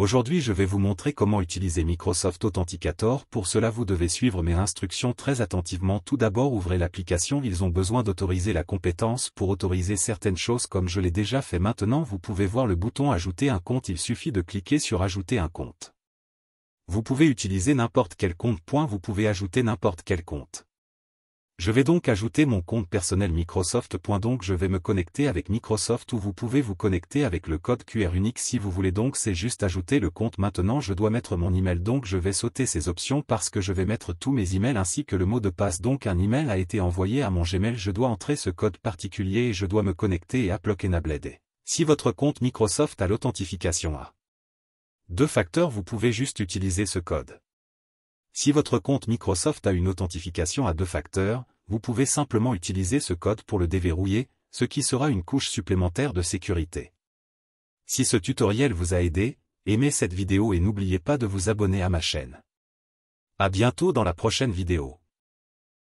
Aujourd'hui je vais vous montrer comment utiliser Microsoft Authenticator, pour cela vous devez suivre mes instructions très attentivement. Tout d'abord ouvrez l'application, ils ont besoin d'autoriser la compétence pour autoriser certaines choses comme je l'ai déjà fait maintenant vous pouvez voir le bouton ajouter un compte, il suffit de cliquer sur ajouter un compte. Vous pouvez utiliser n'importe quel compte. Point, vous pouvez ajouter n'importe quel compte. Je vais donc ajouter mon compte personnel Microsoft. Donc je vais me connecter avec Microsoft ou vous pouvez vous connecter avec le code QR unique si vous voulez donc c'est juste ajouter le compte maintenant je dois mettre mon email donc je vais sauter ces options parce que je vais mettre tous mes emails ainsi que le mot de passe donc un email a été envoyé à mon Gmail je dois entrer ce code particulier et je dois me connecter et apploquer à Si votre compte Microsoft a l'authentification à deux facteurs vous pouvez juste utiliser ce code. Si votre compte Microsoft a une authentification à deux facteurs, vous pouvez simplement utiliser ce code pour le déverrouiller, ce qui sera une couche supplémentaire de sécurité. Si ce tutoriel vous a aidé, aimez cette vidéo et n'oubliez pas de vous abonner à ma chaîne. À bientôt dans la prochaine vidéo.